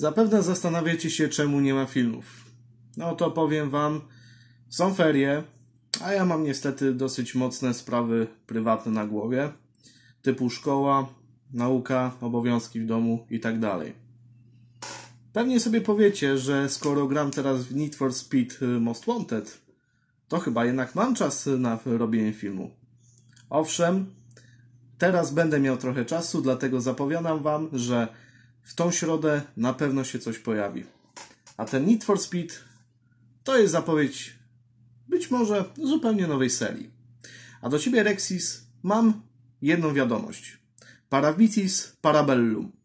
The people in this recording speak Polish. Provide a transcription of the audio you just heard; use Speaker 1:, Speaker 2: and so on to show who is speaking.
Speaker 1: Zapewne zastanawiacie się, czemu nie ma filmów. No to powiem wam, są ferie, a ja mam niestety dosyć mocne sprawy prywatne na głowie, typu szkoła, nauka, obowiązki w domu itd. Tak Pewnie sobie powiecie, że skoro gram teraz w Need for Speed y, Most Wanted, to chyba jednak mam czas na robienie filmu. Owszem, teraz będę miał trochę czasu, dlatego zapowiadam wam, że w tą środę na pewno się coś pojawi. A ten Need for Speed to jest zapowiedź być może zupełnie nowej serii. A do Ciebie, Rexis, mam jedną wiadomość. Paravitis parabellum.